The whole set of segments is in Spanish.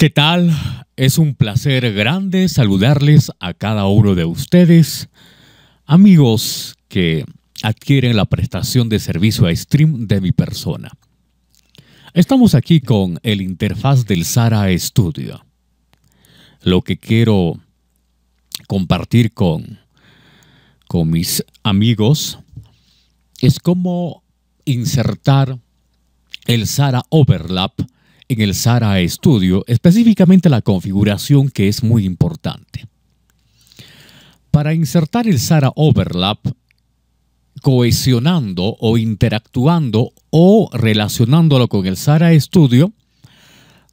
¿Qué tal? Es un placer grande saludarles a cada uno de ustedes, amigos que adquieren la prestación de servicio a stream de mi persona. Estamos aquí con el interfaz del Sara Studio. Lo que quiero compartir con, con mis amigos es cómo insertar el Sara Overlap en el SARA Studio, específicamente la configuración que es muy importante. Para insertar el SARA Overlap, cohesionando o interactuando o relacionándolo con el SARA Studio,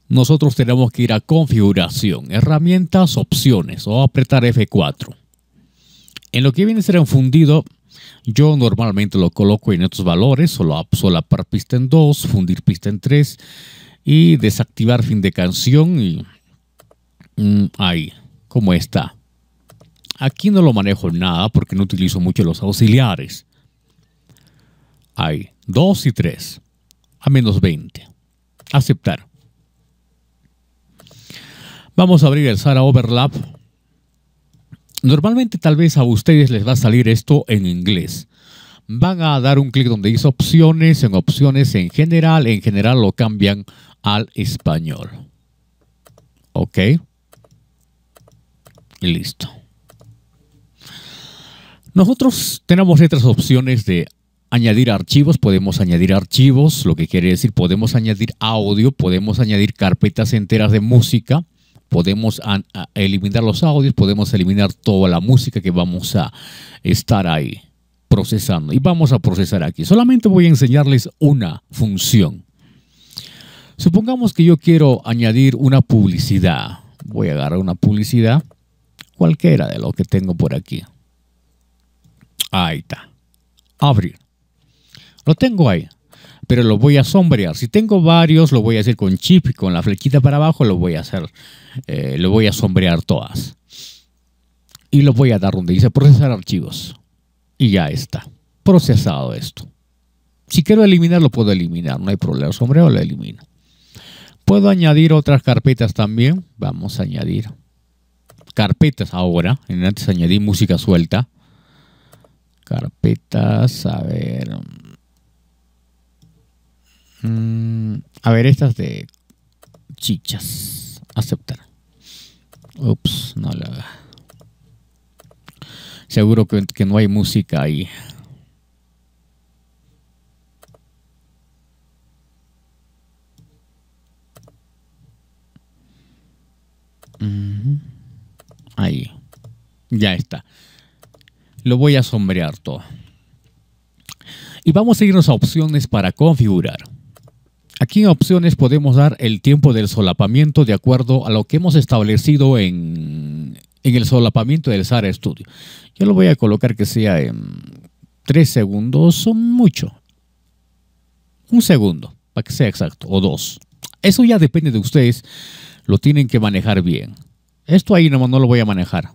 nosotros tenemos que ir a configuración, herramientas, opciones o apretar F4. En lo que viene a ser fundido, yo normalmente lo coloco en estos valores, solo, solo pista en 2, fundir pista en 3 y desactivar fin de canción y mm, ahí, como está. Aquí no lo manejo nada porque no utilizo mucho los auxiliares. Ahí, 2 y 3 a menos 20. Aceptar. Vamos a abrir el Sara Overlap. Normalmente tal vez a ustedes les va a salir esto en inglés van a dar un clic donde dice opciones, en opciones en general, en general lo cambian al español. ¿Ok? Y listo. Nosotros tenemos otras opciones de añadir archivos. Podemos añadir archivos, lo que quiere decir podemos añadir audio, podemos añadir carpetas enteras de música, podemos eliminar los audios, podemos eliminar toda la música que vamos a estar ahí procesando. Y vamos a procesar aquí. Solamente voy a enseñarles una función Supongamos que yo quiero añadir una publicidad. Voy a agarrar una publicidad, cualquiera de lo que tengo por aquí. Ahí está. Abrir. Lo tengo ahí, pero lo voy a sombrear. Si tengo varios, lo voy a hacer con chip y con la flechita para abajo, lo voy a hacer, eh, lo voy a sombrear todas. Y lo voy a dar donde dice procesar archivos. Y ya está. Procesado esto. Si quiero eliminar, lo puedo eliminar. No hay problema. sombreo lo elimino. Puedo añadir otras carpetas también. Vamos a añadir carpetas ahora. Antes añadí música suelta. Carpetas, a ver. Mm, a ver, estas de chichas. Aceptar. Ups, no la... Seguro que, que no hay música ahí. Ahí. Ya está. Lo voy a sombrear todo. Y vamos a irnos a opciones para configurar. Aquí en opciones podemos dar el tiempo del solapamiento de acuerdo a lo que hemos establecido en, en el solapamiento del SAR Studio. Yo lo voy a colocar que sea en 3 segundos, son mucho. Un segundo, para que sea exacto, o dos. Eso ya depende de ustedes lo tienen que manejar bien. Esto ahí nomás no lo voy a manejar.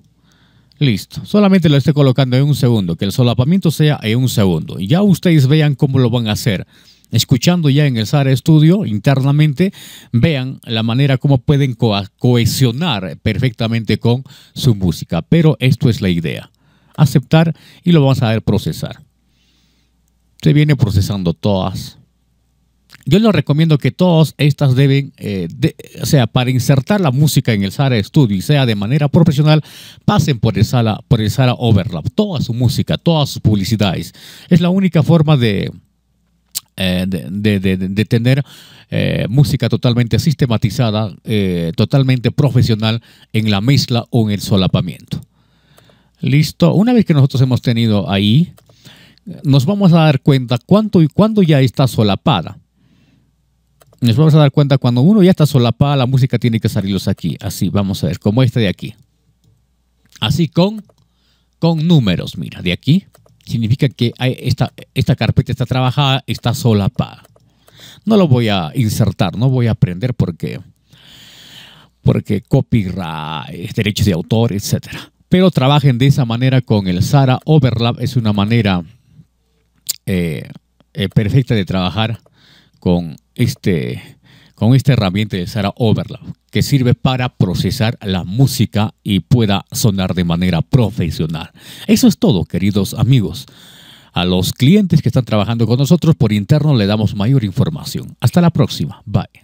Listo, solamente lo estoy colocando en un segundo, que el solapamiento sea en un segundo. Ya ustedes vean cómo lo van a hacer. Escuchando ya en el SAR Studio internamente, vean la manera como pueden cohesionar perfectamente con su música. Pero esto es la idea. Aceptar y lo vamos a ver procesar. Se viene procesando todas. Yo les recomiendo que todas estas deben, eh, o sea, para insertar la música en el Sara Studio y sea de manera profesional, pasen por el Sara, por el Sara Overlap, toda su música, todas sus publicidades. Es la única forma de, eh, de, tener eh, música totalmente sistematizada, totalmente profesional en la mezcla o en el solapamiento. Listo, una vez que nosotros hemos tenido ahí, nos vamos a dar cuenta cuánto y cuándo ya está solapada nos vamos a dar cuenta cuando uno ya está solapado, la música tiene que salirlos aquí. Así, vamos a ver, como este de aquí. Así con, con números, mira, de aquí. Significa que esta, carpeta está trabajada, está solapada. No lo voy a insertar, no voy a aprender porque, porque copyright, derechos de autor, etc. Pero trabajen de esa manera con el SARA Overlap, es una manera eh, eh, perfecta de trabajar con, este, con esta herramienta de Sara Overlap que sirve para procesar la música y pueda sonar de manera profesional. Eso es todo, queridos amigos. A los clientes que están trabajando con nosotros por interno le damos mayor información. Hasta la próxima. Bye.